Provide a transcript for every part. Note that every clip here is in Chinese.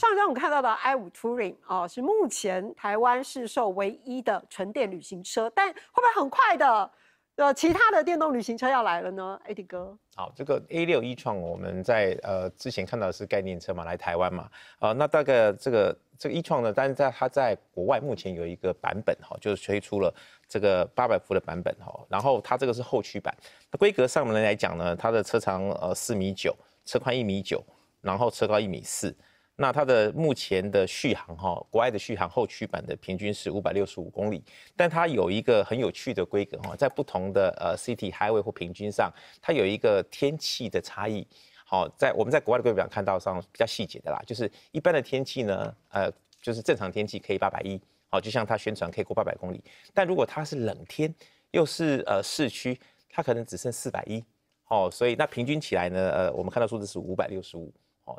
上周我们看到的 i5 Touring 啊，是目前台湾市售唯一的纯电旅行车，但会不会很快的呃其他的电动旅行车要来了呢？a d d 哥，好，这个 A6e 创我们在呃之前看到的是概念车嘛，来台湾嘛，呃，那大概这个这个 e 创呢，但是在它在国外目前有一个版本哈，就是推出了这个八百伏的版本哈，然后它这个是后驱版，它规格上面来讲呢，它的车长呃四米九，车宽一米九，然后车高一米四。那它的目前的续航哈，国外的续航后驱版的平均是五百六十五公里，但它有一个很有趣的规格哈，在不同的呃 city highway 或平均上，它有一个天气的差异。好，在我们在国外的规格表看到上比较细节的啦，就是一般的天气呢，呃，就是正常天气可以八百一，好，就像它宣传可以过八百公里，但如果它是冷天，又是呃市区，它可能只剩四百一，好，所以那平均起来呢，呃，我们看到数字是五百六十五。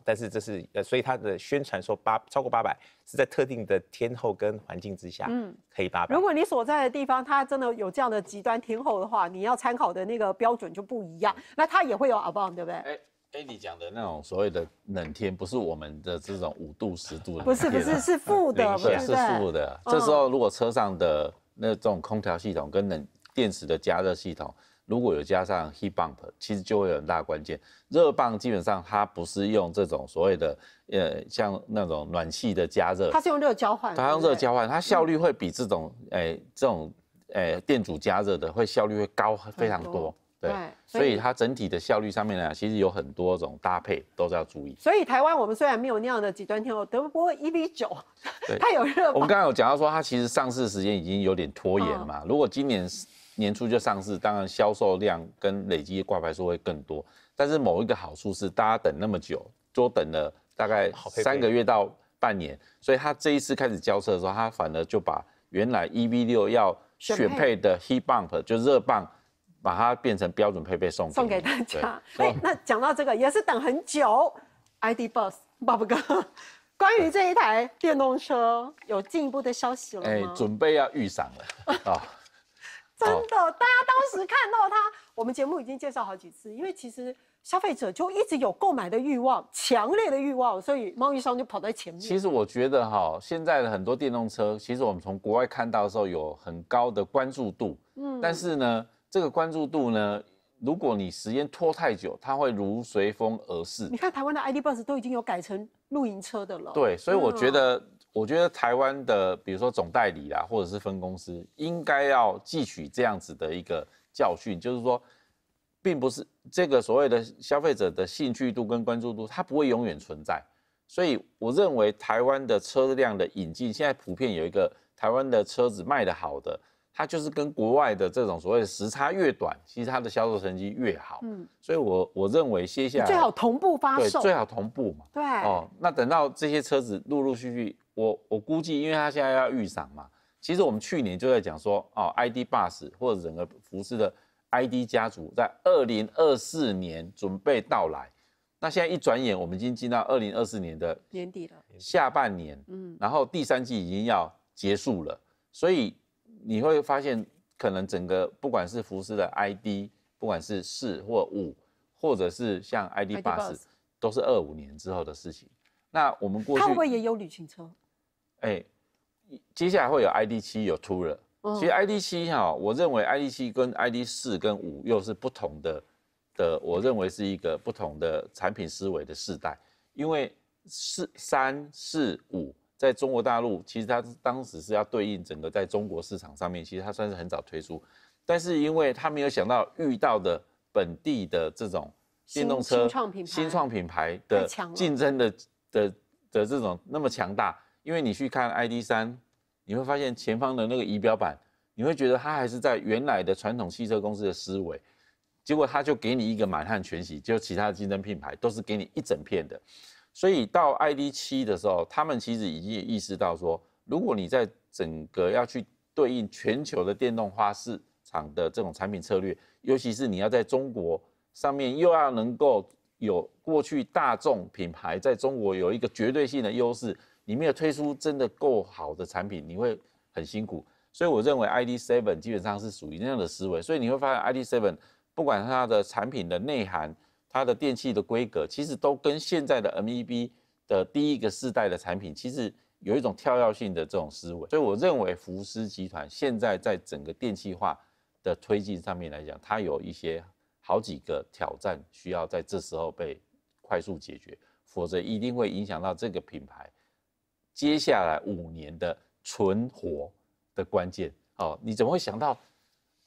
但是这是呃，所以它的宣传说八超过八百是在特定的天候跟环境之下，嗯，可以八百。如果你所在的地方它真的有这样的极端天候的话，你要参考的那个标准就不一样，那它也会有 a b o v 对不对？哎哎，你讲的那种所谓的冷天，不是我们的这种五度十度的不是不是是负的，对？是负的。这时候如果车上的那这种空调系统跟冷电池的加热系统。如果有加上 heat b u m p 其实就会有很大关键。热棒基本上它不是用这种所谓的，呃，像那种暖气的加热，它是用热交换，它用热交换，它效率会比这种，哎，这种，哎，电阻加热的会效率会高非常多。对，所以它整体的效率上面呢，其实有很多种搭配都是要注意。所以台湾我们虽然没有那样的极端气候，德国一比九，它有热我们刚刚有讲到说，它其实上市时间已经有点拖延嘛。如果今年年初就上市，当然销售量跟累计挂牌数会更多。但是某一个好处是，大家等那么久，多等了大概三个月到半年，所以他这一次开始交车的时候，他反而就把原来 EV6 要选配的 Heat Bump 就热棒，把它变成标准配备送送给大家。那讲到这个也是等很久，ID b u s s Bob 哥，关于这一台电动车有进一步的消息了吗？哎，准备要预赏了啊。真的，大家当时看到它，我们节目已经介绍好几次。因为其实消费者就一直有购买的欲望，强烈的欲望，所以贸易商就跑在前面。其实我觉得哈，现在的很多电动车，其实我们从国外看到的时候有很高的关注度。嗯。但是呢，这个关注度呢，如果你时间拖太久，它会如随风而逝。你看台湾的 ID b u s 都已经有改成露营车的了。对，所以我觉得。我觉得台湾的，比如说总代理啦，或者是分公司，应该要汲取这样子的一个教训，就是说，并不是这个所谓的消费者的兴趣度跟关注度，它不会永远存在。所以我认为台湾的车辆的引进，现在普遍有一个台湾的车子卖的好的，它就是跟国外的这种所谓时差越短，其实它的销售成绩越好。嗯，所以，我我认为接下来最好同步发售，最好同步嘛。对，哦，那等到这些车子陆陆续续。我我估计，因为他现在要预赏嘛，其实我们去年就在讲说，哦，ID Bus 或者整个福斯的 ID 家族在二零二四年准备到来。那现在一转眼，我们已经进到二零二四年的年底了，下半年，嗯，然后第三季已经要结束了，所以你会发现，可能整个不管是福斯的 ID，不管是四或五，或者是像 ID Bus，都是二五年之后的事情。那我们过去会不会也有旅行车？哎，接下来会有 ID. 七有 Tour，、了。其实 ID. 七哈，我认为 ID. 七跟 ID. 四跟五又是不同的的，我认为是一个不同的产品思维的世代。因为四三四五在中国大陆，其实它当时是要对应整个在中国市场上面，其实它算是很早推出，但是因为它没有想到遇到的本地的这种电动车新创品牌，新创品牌的竞争的。的的这种那么强大，因为你去看 i d 三，你会发现前方的那个仪表板，你会觉得它还是在原来的传统汽车公司的思维，结果它就给你一个满汉全席，就其他的竞争品牌都是给你一整片的，所以到 i d 七的时候，他们其实已经意识到说，如果你在整个要去对应全球的电动化市场的这种产品策略，尤其是你要在中国上面又要能够。有过去大众品牌在中国有一个绝对性的优势，你没有推出真的够好的产品，你会很辛苦。所以我认为 ID.7 基本上是属于那样的思维。所以你会发现 ID.7 不管它的产品的内涵、它的电器的规格，其实都跟现在的 MEB 的第一个世代的产品，其实有一种跳跃性的这种思维。所以我认为福斯集团现在在整个电气化的推进上面来讲，它有一些。好几个挑战需要在这时候被快速解决，否则一定会影响到这个品牌接下来五年的存活的关键。哦，你怎么会想到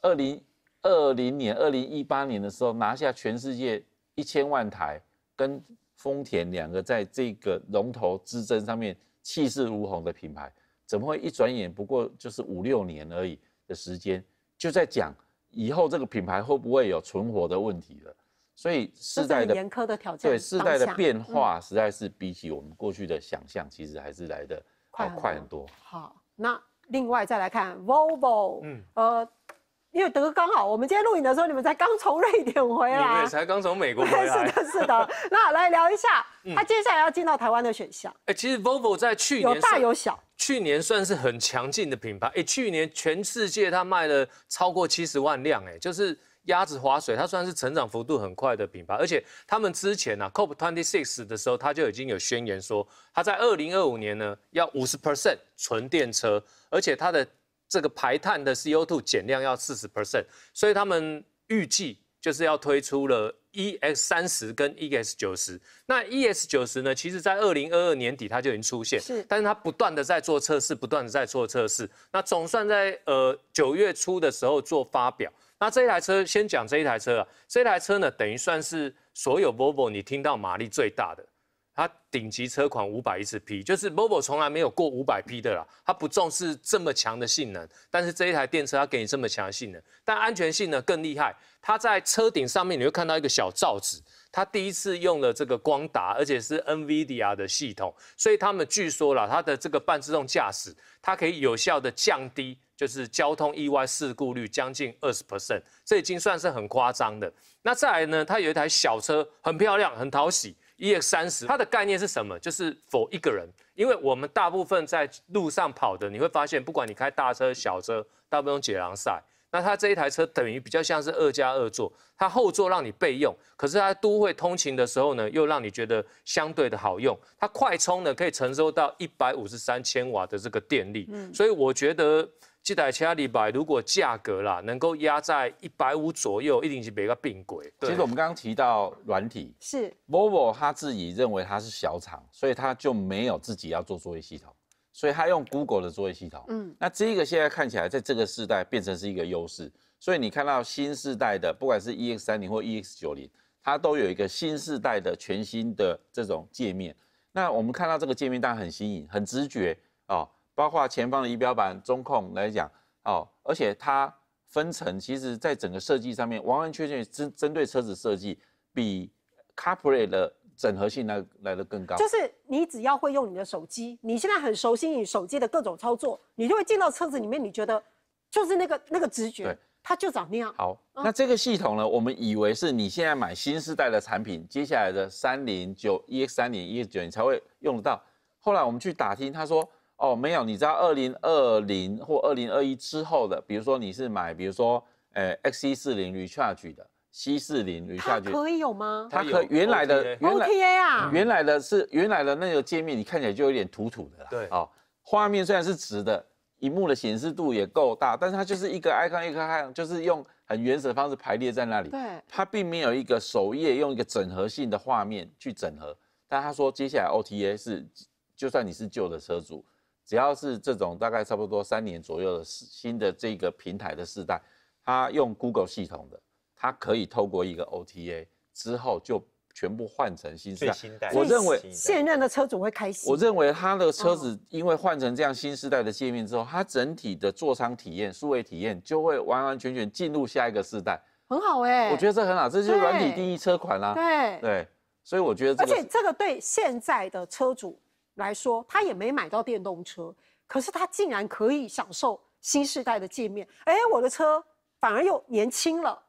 二零二零年、二零一八年的时候拿下全世界一千万台，跟丰田两个在这个龙头之争上面气势如虹的品牌，怎么会一转眼不过就是五六年而已的时间，就在讲？以后这个品牌会不会有存活的问题了？所以世代的严苛的挑战，对世代的变化，实在是比起我们过去的想象，其实还是来的快快很多。好，那另外再来看 Volvo，嗯，呃，因为德哥刚好，我们今天录影的时候，你们才刚从瑞典回来，你们也才刚从美国回来，是的，是的。那来聊一下，他接下来要进到台湾的选项。哎，其实 Volvo 在去年有大有小。去年算是很强劲的品牌，哎，去年全世界它卖了超过七十万辆，哎，就是鸭子划水，它算是成长幅度很快的品牌，而且他们之前啊 c o p Twenty Six 的时候，它就已经有宣言说，它在二零二五年呢要五十 percent 纯电车，而且它的这个排碳的 CO2 减量要四十 percent，所以他们预计。就是要推出了 E X 三十跟 E X 九十，那 E X 九十呢？其实，在二零二二年底它就已经出现，是，但是它不断的在做测试，不断的在做测试。那总算在呃九月初的时候做发表。那这一台车，先讲这一台车啊，这台车呢，等于算是所有 Volvo 你听到马力最大的。它顶级车款五百一十匹，就是 v o d e 从来没有过五百匹的啦。它不重视这么强的性能，但是这一台电车它给你这么强的性能，但安全性呢更厉害。它在车顶上面你会看到一个小罩子，它第一次用了这个光达，而且是 NVIDIA 的系统，所以他们据说了它的这个半自动驾驶，它可以有效的降低就是交通意外事故率将近二十 percent，这已经算是很夸张的。那再来呢，它有一台小车，很漂亮，很讨喜。EX 三十，它的概念是什么？就是否一个人，因为我们大部分在路上跑的，你会发现，不管你开大车、小车，大部分用解囊赛，那它这一台车等于比较像是二加二座，它后座让你备用，可是它都会通勤的时候呢，又让你觉得相对的好用。它快充呢，可以承受到一百五十三千瓦的这个电力，所以我觉得。这台车礼拜如果价格啦能够压在一百五左右，一定是比较并轨。其实我们刚刚提到软体，是，Volvo 他自己认为他是小厂，所以他就没有自己要做作业系统，所以他用 Google 的作业系统。嗯，那这个现在看起来在这个世代变成是一个优势，所以你看到新时代的不管是 e x 三零或 e x 九零。它都有一个新时代的全新的这种界面。那我们看到这个界面当然很新颖、很直觉啊。包括前方的仪表板、中控来讲哦，而且它分层，其实在整个设计上面完完全全针针对车子设计，比 CarPlay 的整合性来来的更高。就是你只要会用你的手机，你现在很熟悉你手机的各种操作，你就会进到车子里面，你觉得就是那个那个直觉，它就长那样。好，那这个系统呢，我们以为是你现在买新时代的产品，接下来的三零九 EX 三零 EX 九你才会用得到。后来我们去打听，他说。哦，没有，你知道二零二零或二零二一之后的，比如说你是买，比如说，诶，X C 四零 Recharge 的，C 四零 Recharge 可以有吗？它可原来的，O T A 啊，原来的是原来的那个界面，你看起来就有点土土的啦。对，哦，画面虽然是直的，荧幕的显示度也够大，但是它就是一个 i c 格 i c i n 就是用很原始的方式排列在那里。对，它并没有一个首页，用一个整合性的画面去整合。但他说接下来 O T A 是，就算你是旧的车主。只要是这种大概差不多三年左右的新的这个平台的世代，它用 Google 系统的，它可以透过一个 OTA 之后就全部换成新世代。我认为现任的车主会开心。我认为他的车子因为换成这样新时代的界面之后，它整体的座舱体验、数位体验就会完完全全进入下一个世代。很好哎，我觉得这很好，这就是软体定义车款啦。对对，所以我觉得，而且这个对现在的车主。来说，他也没买到电动车，可是他竟然可以享受新时代的界面。哎，我的车反而又年轻了，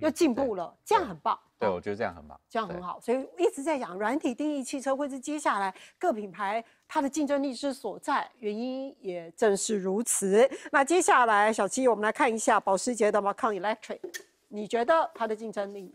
又进步了，这样很棒。对，我觉得这样很棒，这样很好。所以一直在讲软体定义汽车，或是接下来各品牌它的竞争力之所在，原因也正是如此。那接下来，小七，我们来看一下保时捷的 Macan Electric，你觉得它的竞争力？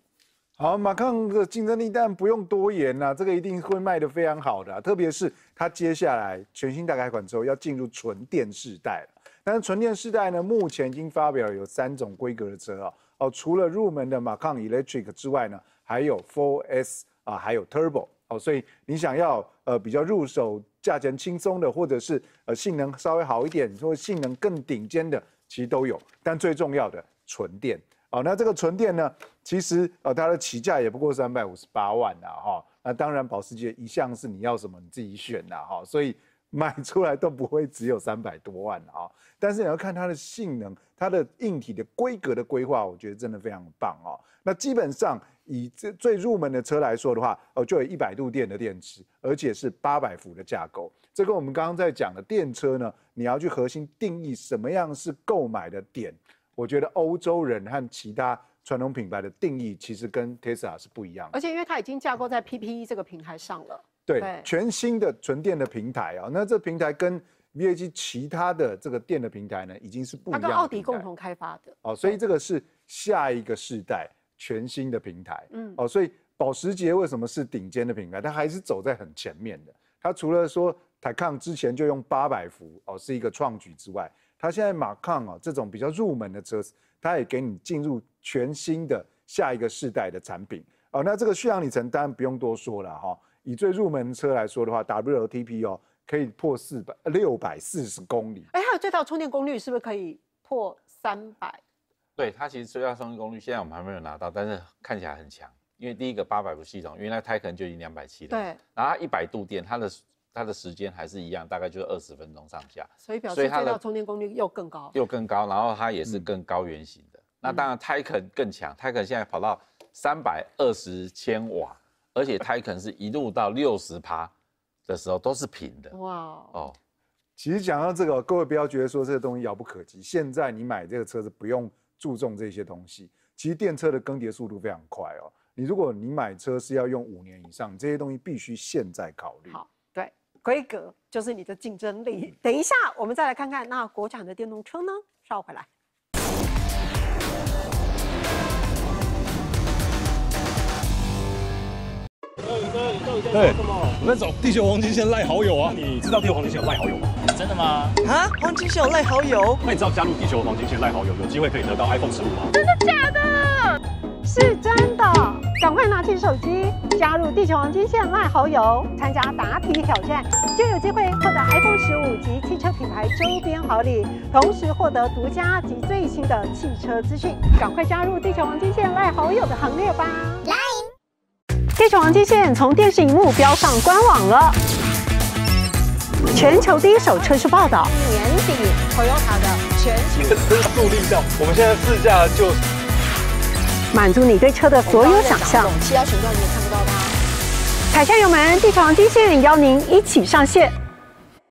好，马抗的竞争力，但不用多言呐，这个一定会卖的非常好的，特别是它接下来全新大改款之后要进入纯电世代了。但是纯电世代呢，目前已经发表有三种规格的车啊，哦，除了入门的马抗 Electric 之外呢，还有 Four S 啊，还有 Turbo。哦，所以你想要呃比较入手价钱轻松的，或者是呃性能稍微好一点，或者性能更顶尖的，其实都有。但最重要的纯电。哦，那这个纯电呢，其实呃，它的起价也不过三百五十八万呐，哈。那当然，保时捷一向是你要什么你自己选呐，哈。所以买 出来都不会只有三百多万啊。但是你要看它的性能，它的硬体的规格的规划，我觉得真的非常棒哦。那基本上以这最入门的车来说的话，哦，就有一百度电的电池，而且是八百伏的架构。这跟我们刚刚在讲的电车呢，你要去核心定义什么样是购买的点。我觉得欧洲人和其他传统品牌的定义其实跟 Tesla 是不一样的，而且因为它已经架构在 P P E 这个平台上了，对，全新的纯电的平台啊，那这平台跟 V A G 其他的这个电的平台呢，已经是不一样。它跟奥迪共同开发的，哦，所以这个是下一个世代全新的平台，嗯，哦，所以保时捷为什么是顶尖的品牌？它还是走在很前面的。它除了说 Taycan 之前就用八百伏，哦，是一个创举之外。它现在马抗啊这种比较入门的车子，它也给你进入全新的下一个世代的产品哦。那这个续航里程当然不用多说了哈。以最入门车来说的话，W T P 哦可以破四百六百四十公里。哎，它有最套充电功率是不是可以破三百？对，它其实最大充电功率现在我们还没有拿到，但是看起来很强。因为第一个八百伏系统，原来它可能就已经两百七了，对。然后一百度电，它的。它的时间还是一样，大概就是二十分钟上下。所以表示它的充电功率又更高，又更高。然后它也是更高原形的。那当然 t i y c a n 更强，t i y c a n 现在跑到三百二十千瓦，而且 t i y c a n 是一路到六十趴的时候都是平的。哇哦！其实讲到这个，各位不要觉得说这个东西遥不可及。现在你买这个车子不用注重这些东西。其实电车的更迭速度非常快哦。你如果你买车是要用五年以上，这些东西必须现在考虑。好。规格就是你的竞争力。等一下，我们再来看看那国产的电动车呢？绕回来。对，我们走地球黄金线赖好友啊！你知道地球黄金线赖好友吗？真的吗？啊，黄金线赖好友？那你知道加入地球黄金线赖好友，有机会可以得到 iPhone 十五吗？真的假的？是真的，赶快拿起手机加入地球黄金线赖好友，参加答题挑战。就有机会获得 iPhone 十五及汽车品牌周边好礼，同时获得独家及最新的汽车资讯。赶快加入地球王金线赖好友的行列吧！来，地球王金线从电视荧幕飙上官网了，全球第一手车市报道。年底 Toyota 的全新速力到。我们现在试驾就满足你对车的所有想象。你也看不到。踩下油门，地机器人邀您一起上线。